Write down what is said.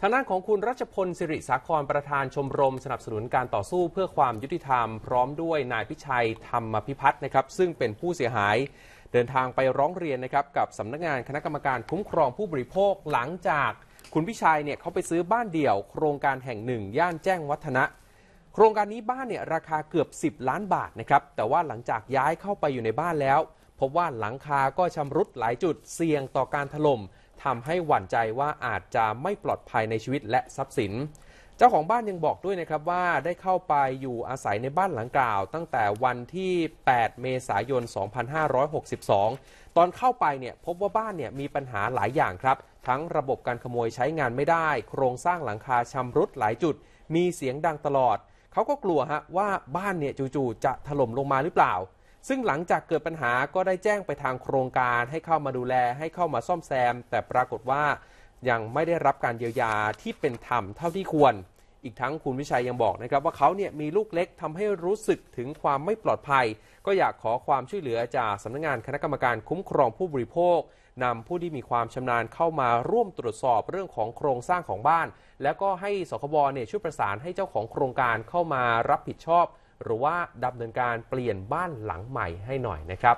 ทางด้านของคุณรัชพลสิริสาคร ประธานชมรม สนับสนุนการต่อสู้เพื่อความยุติธรรมพร้อมด้วยนายพิชัยธรรมพิพัฒน์นะครับซึ่งเป็นผู้เสียหาย เดินทางไปร้องเรียนนะครับกับสำนักงานคณะกรรมการคุ้มครองผู้บริโภคหลังจากคุณพิชัยเนี่ยเขาไปซื้อบ้านเดี่ยว โครงการแห่งหนึ่งย่านแจ้งวัฒนะโครงการนี้บ้านเนี่ยราคาเกือบ 10 ล้านบาทนะครับแต่ว่าหลังจากย้ายเข้าไปอยู่ในบ้านแล้วพบว่าหลังคาก็ชำรุดหลายจุดเสี่ยงต่อการถล่มทำให้หวั่นใจว่าอาจจะไม่ปลอดภัยในชีวิตและทรัพย์สิน เจ้าของบ้านยังบอกด้วยนะครับ ว่าได้เข้าไปอยู่อาศัยในบ้านหลังกล่าว ตั้งแต่วันที่ 8 เมษายน 2562 ตอนเข้าไปเนี่ยพบว่าบ้านเนี่ยมีปัญหาหลายอย่างครับ ทั้งระบบการขโมยใช้งานไม่ได้ โครงสร้างหลังคาชำรุดหลายจุด มีเสียงดังตลอด เขาก็กลัวฮะว่าบ้านเนี่ยจู่ๆ จะถล่มลงมาหรือเปล่าซึ่งหลังจากเกิดปัญหาก็ได้แจ้งไปทางโครงการ ให้เข้ามาดูแลให้เข้ามาซ่อมแซม แต่ปรากฏว่ายังไม่ได้รับการเยียวยาที่เป็นธรรมเท่าที่ควร อีกทั้งคุณวิชัยยังบอกนะครับ ว่าเขาเนี่ยมีลูกเล็กทำให้รู้สึกถึงความไม่ปลอดภัย ก็อยากขอความช่วยเหลือจากสำนักงงานคณะกรรมการคุ้มครองผู้บริโภคนำผู้ที่มีความชำนาญเข้ามาร่วมตรวจสอบเรื่องของโครงสร้างของบ้าน แล้วก็ให้สคบเนี่ยช่วยประสานให้เจ้าของโครงการเข้ามารับผิดชอบหรือว่าดาเนินการเปลี่ยนบ้านหลังใหม่ให้หน่อยนะครับ